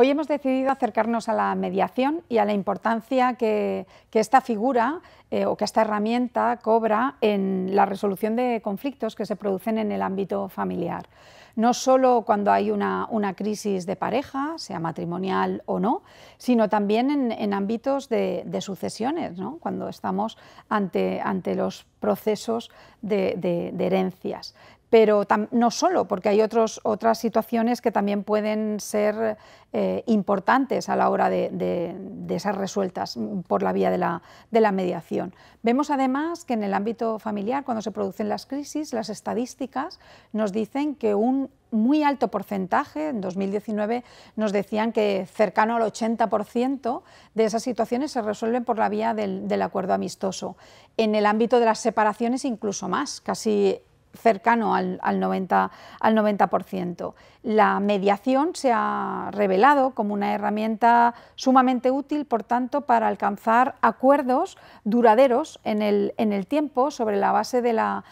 Hoy hemos decidido acercarnos a la mediación y a la importancia que, esta figura eh, o que esta herramienta cobra en la resolución de conflictos que se producen en el ámbito familiar. No solo cuando hay una, crisis de pareja, sea matrimonial o no, sino también en, ámbitos de, sucesiones, cuando estamos ante, los procesos de herencias pero no solo, porque hay otras situaciones que también pueden ser eh, importantes a la hora de, ser resueltas por la vía de la, mediación. Vemos además que en el ámbito familiar, cuando se producen las crisis, las estadísticas nos dicen que un muy alto porcentaje, en 2019 nos decían que cercano al 80% de esas situaciones se resuelven por la vía del, del acuerdo amistoso. En el ámbito de las separaciones incluso más, casi cercano al, 90, al 90%. La mediación se ha revelado como una herramienta sumamente útil, por tanto, para alcanzar acuerdos duraderos en el, tiempo sobre la base de la,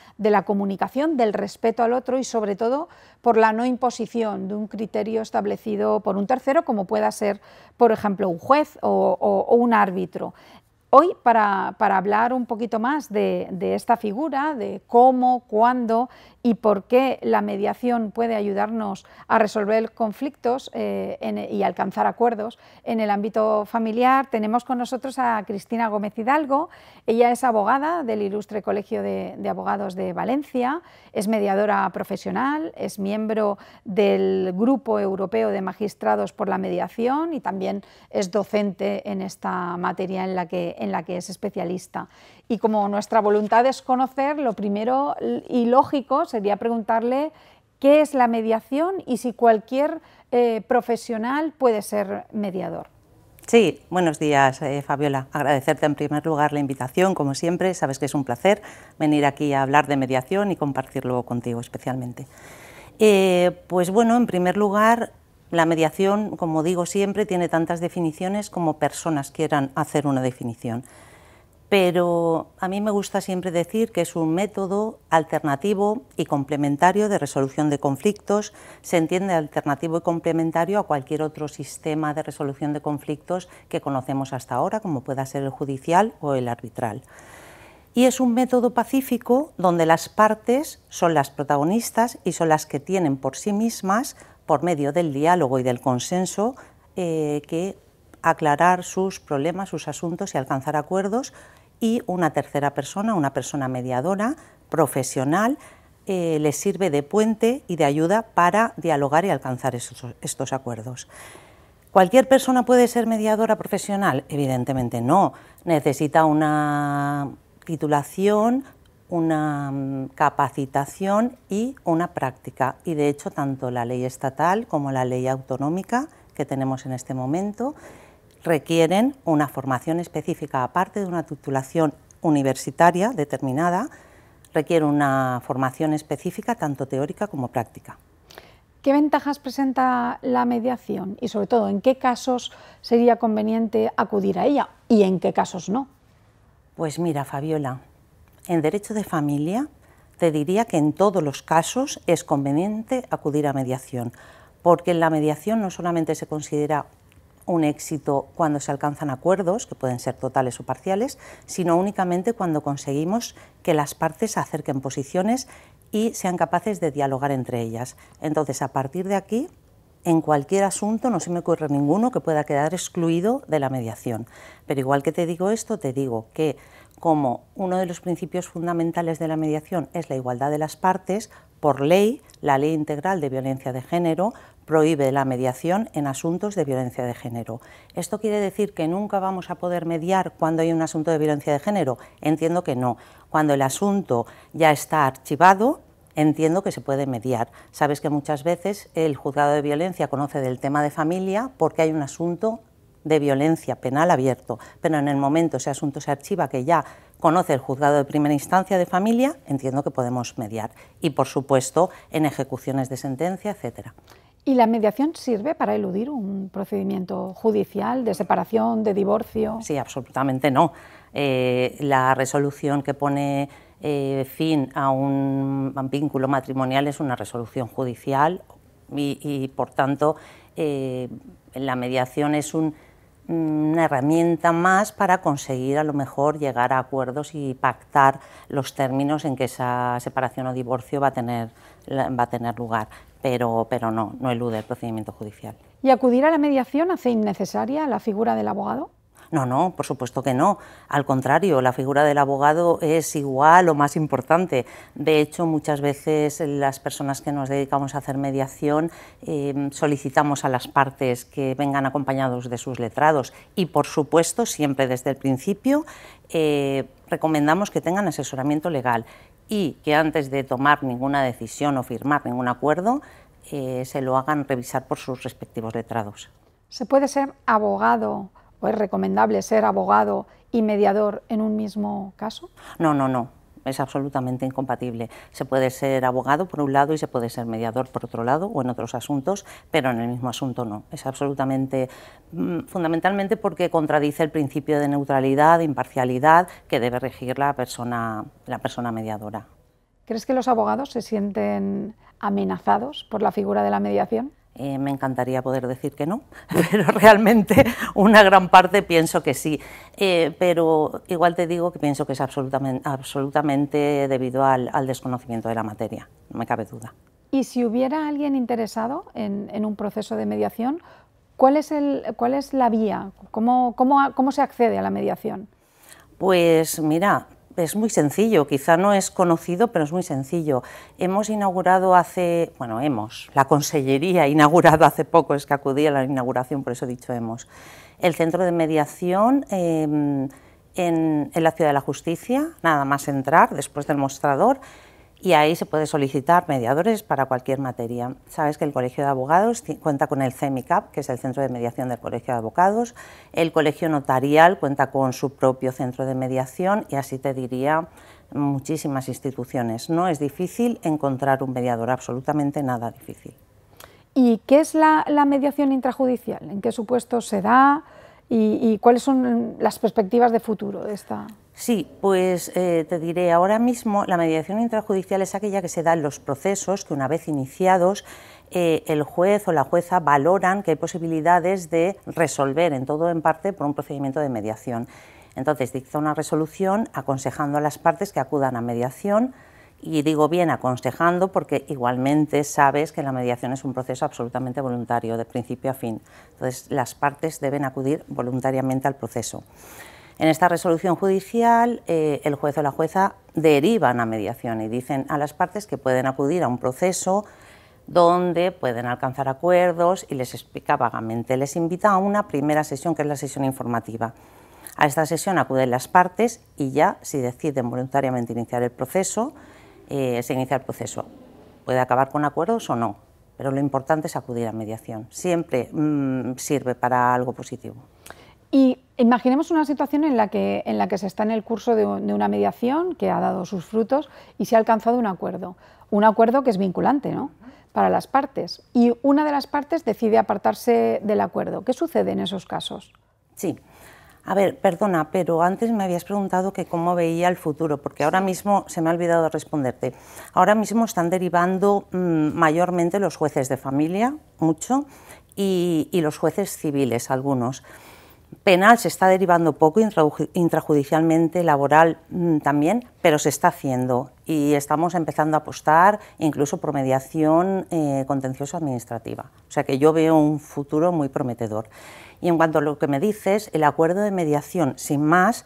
comunicación, del respeto al otro y, sobre todo, por la no imposición de un criterio establecido por un tercero, como pueda ser, por ejemplo, un juez o un árbitro. Hoy, para, hablar un poquito más de, de, esta figura, de cómo, cuándo y por qué la mediación puede ayudarnos a resolver conflictos eh, y alcanzar acuerdos. En el ámbito familiar tenemos con nosotros a Cristina Gómez Hidalgo. Ella es abogada del Ilustre Colegio de, Abogados de Valencia, es mediadora profesional, es miembro del Grupo Europeo de Magistrados por la Mediación y también es docente en esta materia en la que es especialista. Y como nuestra voluntad es conocer, lo primero y lógico sería preguntarle qué es la mediación y si cualquier eh, profesional puede ser mediador. Sí, buenos días, eh, Fabiola. Agradecerte en primer lugar la invitación, como siempre. Sabes que es un placer venir aquí a hablar de mediación y compartirlo contigo especialmente. Eh, pues bueno, en primer lugar, la mediación, como digo siempre, tiene tantas definiciones como personas quieran hacer una definición pero a mí me gusta siempre decir que es un método alternativo y complementario de resolución de conflictos. Se entiende alternativo y complementario a cualquier otro sistema de resolución de conflictos que conocemos hasta ahora, como pueda ser el judicial o el arbitral. Y es un método pacífico donde las partes son las protagonistas y son las que tienen por sí mismas, por medio del diálogo y del consenso, eh, que aclarar sus problemas, sus asuntos y alcanzar acuerdos y una tercera persona, una persona mediadora, profesional, eh, les sirve de puente y de ayuda para dialogar y alcanzar estos acuerdos. ¿Cualquier persona puede ser mediadora profesional? Evidentemente no. Necesita una titulación, una mm, capacitación y una práctica. Y de hecho, tanto la ley estatal como la ley autonómica que tenemos en este momento requieren una formación específica, aparte de una titulación universitaria determinada, requiere una formación específica tanto teórica como práctica. ¿Qué ventajas presenta la mediación y sobre todo en qué casos sería conveniente acudir a ella y en qué casos no? Pues mira, Fabiola, en derecho de familia te diría que en todos los casos es conveniente acudir a mediación, porque en la mediación no solamente se considera un éxito cuando se alcanzan acuerdos, que pueden ser totales o parciales, sino únicamente cuando conseguimos que las partes acerquen posiciones y sean capaces de dialogar entre ellas. Entonces, a partir de aquí, en cualquier asunto no se me ocurre ninguno que pueda quedar excluido de la mediación. Pero igual que te digo esto, te digo que como uno de los principios fundamentales de la mediación es la igualdad de las partes, por ley, la ley integral de violencia de género prohíbe la mediación en asuntos de violencia de género. ¿Esto quiere decir que nunca vamos a poder mediar cuando hay un asunto de violencia de género? Entiendo que no. Cuando el asunto ya está archivado, entiendo que se puede mediar. Sabes que muchas veces el juzgado de violencia conoce del tema de familia porque hay un asunto de violencia penal abierto, pero en el momento ese asunto se archiva que ya conoce el juzgado de primera instancia de familia, entiendo que podemos mediar. Y por supuesto en ejecuciones de sentencia, etcétera. ¿Y la mediación sirve para eludir un procedimiento judicial de separación, de divorcio? Sí, absolutamente no. Eh, la resolución que pone eh, fin a un vínculo matrimonial es una resolución judicial y, por tanto, eh, la mediación es un una herramienta más para conseguir a lo mejor llegar a acuerdos y pactar los términos en que esa separación o divorcio va a tener, va a tener lugar, pero, pero no, no elude el procedimiento judicial. ¿Y acudir a la mediación hace innecesaria la figura del abogado? No, no, por supuesto que no. Al contrario, la figura del abogado es igual o más importante. De hecho, muchas veces las personas que nos dedicamos a hacer mediación em, solicitamos a las partes que vengan acompañados de sus letrados y, por supuesto, siempre desde el principio eh, recomendamos que tengan asesoramiento legal y que antes de tomar ninguna decisión o firmar ningún acuerdo, eh, se lo hagan revisar por sus respectivos letrados. ¿Se puede ser abogado ¿O es recomendable ser abogado y mediador en un mismo caso? No, no, no. Es absolutamente incompatible. Se puede ser abogado por un lado y se puede ser mediador por otro lado o en otros asuntos, pero en el mismo asunto no. Es absolutamente mm, fundamentalmente porque contradice el principio de neutralidad, de imparcialidad que debe regir la persona, la persona mediadora. ¿Crees que los abogados se sienten amenazados por la figura de la mediación? Eh, me encantaría poder decir que no, pero realmente una gran parte pienso que sí. Eh, pero igual te digo que pienso que es absolutamente, debido al, desconocimiento de la materia, no me cabe duda. Y si hubiera alguien interesado en, un proceso de mediación, ¿cuál es, la vía? ¿Cómo, cómo se accede a la mediación? Pues mira, es muy sencillo, quizá no es conocido, pero es muy sencillo. Hemos inaugurado hace, bueno, hemos, la Consellería inaugurado hace poco, es que acudí a la inauguración, por eso he dicho hemos, el Centro de Mediación em, en, la Ciudad de la Justicia, nada más entrar, después del mostrador, y ahí se puede solicitar mediadores para cualquier materia. Sabes que el Colegio de Abogados cuenta con el CEMICAP, que es el Centro de Mediación del Colegio de Abogados, el Colegio Notarial cuenta con su propio centro de mediación y así te diría muchísimas instituciones. No es difícil encontrar un mediador, absolutamente nada difícil. ¿Y qué es la, mediación intrajudicial? ¿En qué supuesto se da? ¿Y cuáles son las perspectivas de futuro de esta? Sí, pues eh, te diré, ahora mismo la mediación intrajudicial es aquella que se da en los procesos que una vez iniciados eh, el juez o la jueza valoran que hay posibilidades de resolver en todo en parte por un procedimiento de mediación. Entonces dicta una resolución aconsejando a las partes que acudan a mediación y digo bien aconsejando porque igualmente sabes que la mediación es un proceso absolutamente voluntario de principio a fin. Entonces las partes deben acudir voluntariamente al proceso. En esta resolución judicial, eh, el juez o la jueza derivan a mediación y dicen a las partes que pueden acudir a un proceso donde pueden alcanzar acuerdos y les explica vagamente. Les invita a una primera sesión, que es la sesión informativa. A esta sesión acuden las partes y ya, si deciden voluntariamente iniciar el proceso, eh, se inicia el proceso. Puede acabar con acuerdos o no, pero lo importante es acudir a mediación. Siempre mm, sirve para algo positivo. Y Imaginemos una situación en la que, en la que se está en el curso de, una mediación que ha dado sus frutos y se ha alcanzado un acuerdo. Un acuerdo que es vinculante ¿no? para las partes. Y una de las partes decide apartarse del acuerdo. ¿Qué sucede en esos casos? Sí. A ver, perdona, pero antes me habías preguntado que cómo veía el futuro, porque ahora mismo se me ha olvidado responderte. Ahora mismo están derivando mm, mayormente los jueces de familia, mucho, y los jueces civiles, algunos. Penal se está derivando poco, intrajudicialmente, laboral mm, también, pero se está haciendo y estamos empezando a apostar incluso por mediación eh, contencioso-administrativa. O sea que yo veo un futuro muy prometedor. Y en cuanto a lo que me dices, el acuerdo de mediación, sin más,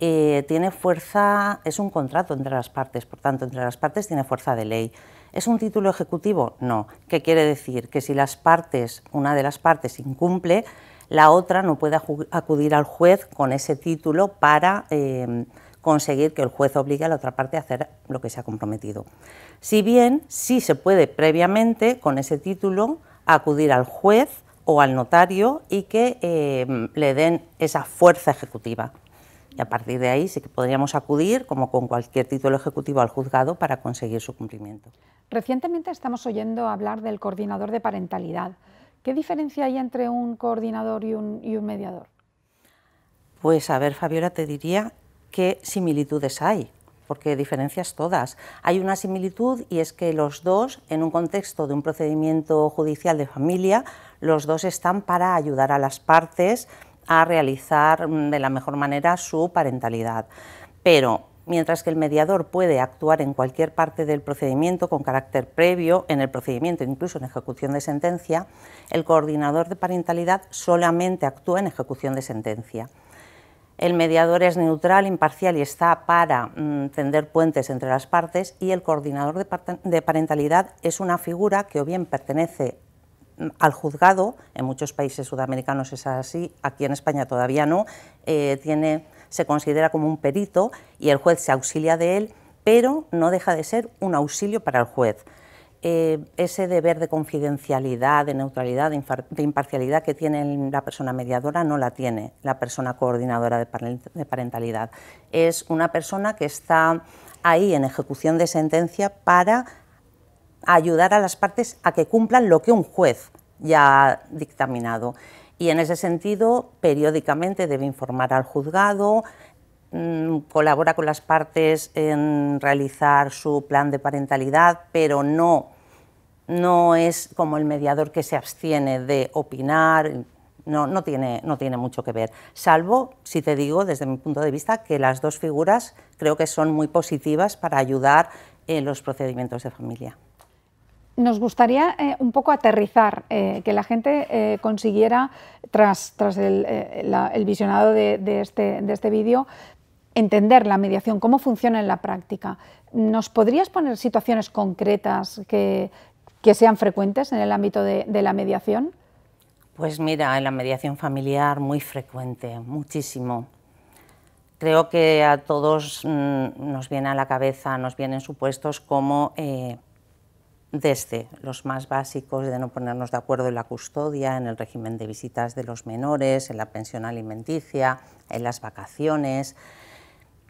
eh, tiene fuerza, es un contrato entre las partes, por tanto, entre las partes tiene fuerza de ley. ¿Es un título ejecutivo? No. ¿Qué quiere decir? Que si las partes, una de las partes incumple, la otra no puede acudir al juez con ese título para eh, conseguir que el juez obligue a la otra parte a hacer lo que se ha comprometido. Si bien sí se puede previamente con ese título acudir al juez o al notario y que eh, le den esa fuerza ejecutiva. Y a partir de ahí sí que podríamos acudir, como con cualquier título ejecutivo, al juzgado para conseguir su cumplimiento. Recientemente estamos oyendo hablar del coordinador de parentalidad. ¿Qué diferencia hay entre un coordinador y un, mediador? Pues a ver, Fabiola, te diría qué similitudes hay, porque diferencias todas. Hay una similitud y es que los dos, en un contexto de un procedimiento judicial de familia, los dos están para ayudar a las partes a realizar mm, de la mejor manera su parentalidad. Pero mientras que el mediador puede actuar en cualquier parte del procedimiento con carácter previo en el procedimiento, incluso en ejecución de sentencia, el coordinador de parentalidad solamente actúa en ejecución de sentencia. El mediador es neutral, imparcial y está para mm, tender puentes entre las partes y el coordinador de, parentalidad es una figura que o bien pertenece mm, al juzgado, en muchos países sudamericanos es así, aquí en España todavía no, eh, tiene se considera como un perito y el juez se auxilia de él, pero no deja de ser un auxilio para el juez. Eh, ese deber de confidencialidad, de neutralidad, de, imparcialidad que tiene la persona mediadora no la tiene la persona coordinadora de parentalidad. Es una persona que está ahí en ejecución de sentencia para ayudar a las partes a que cumplan lo que un juez ya dictaminado. Y en ese sentido, periódicamente debe informar al juzgado, mm, colabora con las partes en realizar su plan de parentalidad, pero no, es como el mediador que se abstiene de opinar, no, tiene, no tiene mucho que ver, salvo, si te digo, desde mi punto de vista, que las dos figuras creo que son muy positivas para ayudar en los procedimientos de familia nos gustaría eh, un poco aterrizar, eh, que la gente eh, consiguiera, tras, tras el, visionado de, este, de este vídeo, entender la mediación, cómo funciona en la práctica. ¿Nos podrías poner situaciones concretas que, sean frecuentes en el ámbito de, la mediación? Pues mira, en la mediación familiar muy frecuente, muchísimo. Creo que a todos mm, nos viene a la cabeza, nos vienen supuestos como desde los más básicos de no ponernos de acuerdo en la custodia, en el régimen de visitas de los menores, en la pensión alimenticia, en las vacaciones,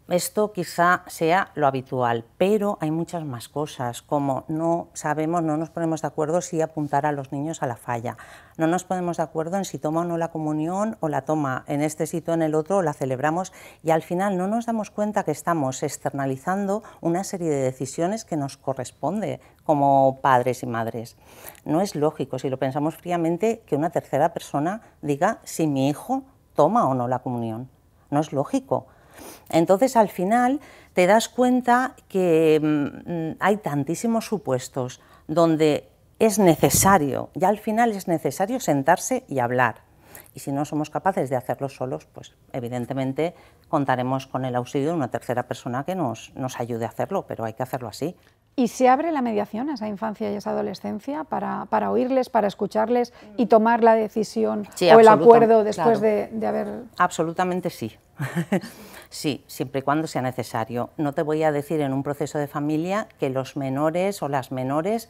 esto quizá sea lo habitual, pero hay muchas más cosas, como no sabemos, no nos ponemos de acuerdo si apuntar a los niños a la falla, no nos ponemos de acuerdo en si toma o no la comunión o la toma en este sitio o en el otro, o la celebramos y al final no nos damos cuenta que estamos externalizando una serie de decisiones que nos corresponde como padres y madres. No es lógico, si lo pensamos fríamente, que una tercera persona diga si mi hijo toma o no la comunión. No es lógico entonces, al final, te das cuenta que mm, hay tantísimos supuestos donde es necesario, ya al final es necesario sentarse y hablar. Y si no somos capaces de hacerlo solos, pues evidentemente contaremos con el auxilio de una tercera persona que nos ayude a hacerlo, pero hay que hacerlo así. Y se abre la mediación a esa infancia y a esa adolescencia para, para oírles, para escucharles mm. y tomar la decisión o el acuerdo después de, haber... Absolutamente sí. sí, siempre y cuando sea necesario. No te voy a decir en un proceso de familia que los menores o las menores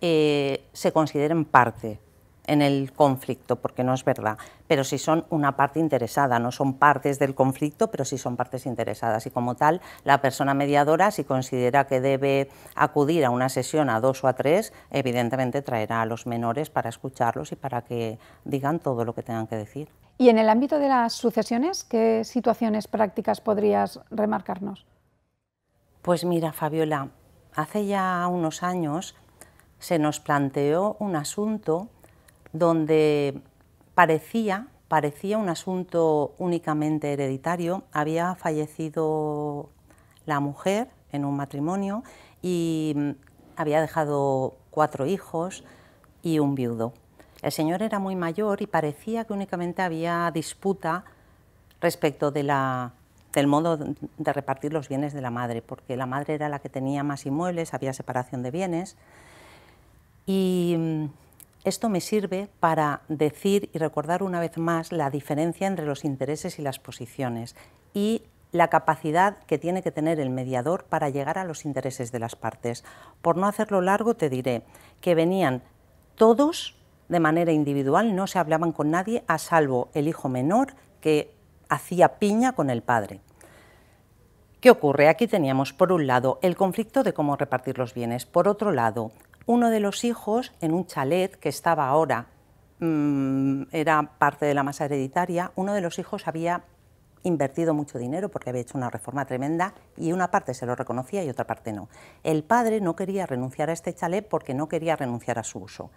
eh, se consideren parte en el conflicto, porque no es verdad, pero si son una parte interesada, no son partes del conflicto, pero sí son partes interesadas. Y como tal, la persona mediadora, si considera que debe acudir a una sesión a dos o a tres, evidentemente traerá a los menores para escucharlos y para que digan todo lo que tengan que decir. Y en el ámbito de las sucesiones, ¿qué situaciones prácticas podrías remarcarnos? Pues mira, Fabiola, hace ya unos años se nos planteó un asunto donde parecía, parecía un asunto únicamente hereditario, había fallecido la mujer en un matrimonio y mm, había dejado cuatro hijos y un viudo. El señor era muy mayor y parecía que únicamente había disputa respecto de la, del modo de repartir los bienes de la madre, porque la madre era la que tenía más inmuebles, había separación de bienes. Y mm, esto me sirve para decir y recordar una vez más la diferencia entre los intereses y las posiciones y la capacidad que tiene que tener el mediador para llegar a los intereses de las partes. Por no hacerlo largo, te diré que venían todos de manera individual, no se hablaban con nadie, a salvo el hijo menor que hacía piña con el padre. ¿Qué ocurre? Aquí teníamos, por un lado, el conflicto de cómo repartir los bienes, por otro lado, uno de los hijos en un chalet que estaba ahora, mm, era parte de la masa hereditaria, uno de los hijos había invertido mucho dinero porque había hecho una reforma tremenda y una parte se lo reconocía y otra parte no. El padre no quería renunciar a este chalet porque no quería renunciar a su uso,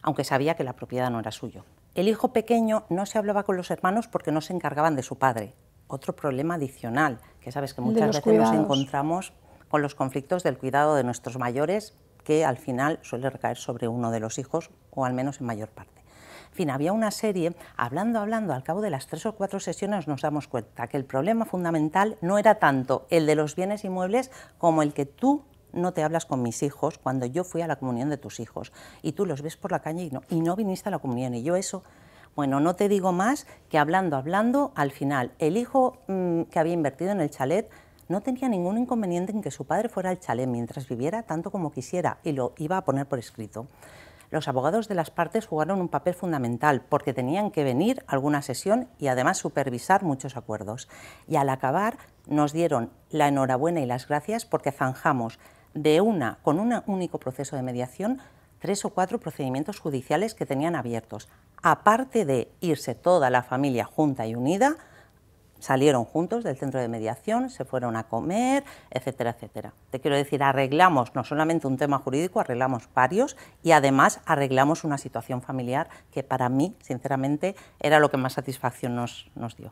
aunque sabía que la propiedad no era suyo. El hijo pequeño no se hablaba con los hermanos porque no se encargaban de su padre. Otro problema adicional, que sabes que muchas veces nos encontramos con los conflictos del cuidado de nuestros mayores que al final suele recaer sobre uno de los hijos, o al menos en mayor parte. En fin, había una serie, hablando, hablando, al cabo de las tres o cuatro sesiones nos damos cuenta que el problema fundamental no era tanto el de los bienes inmuebles como el que tú no te hablas con mis hijos cuando yo fui a la comunión de tus hijos y tú los ves por la calle y no, viniste a la comunión y yo eso bueno, no te digo más que hablando, hablando, al final el hijo mm, que había invertido en el chalet no tenía ningún inconveniente en que su padre fuera al chalet mientras viviera tanto como quisiera y lo iba a poner por escrito. Los abogados de las partes jugaron un papel fundamental porque tenían que venir a alguna sesión y además supervisar muchos acuerdos. Y al acabar nos dieron la enhorabuena y las gracias porque zanjamos de una con un único proceso de mediación tres o cuatro procedimientos judiciales que tenían abiertos, aparte de irse toda la familia junta y unida Salieron juntos del centro de mediación, se fueron a comer, etcétera, etcétera. Te quiero decir, arreglamos no solamente un tema jurídico, arreglamos varios y además arreglamos una situación familiar que para mí, sinceramente, era lo que más satisfacción nos, nos dio.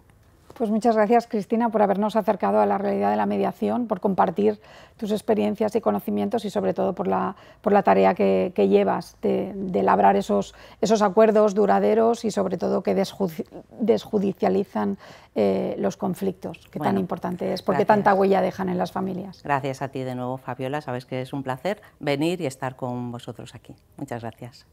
Pues muchas gracias, Cristina, por habernos acercado a la realidad de la mediación, por compartir tus experiencias y conocimientos y, sobre todo, por la, por la tarea que, llevas de, labrar esos, esos acuerdos duraderos y, sobre todo, que desjudicializan eh, los conflictos, que tan importante es, porque tanta huella dejan en las familias. Gracias a ti de nuevo, Fabiola. Sabes que es un placer venir y estar con vosotros aquí. Muchas gracias.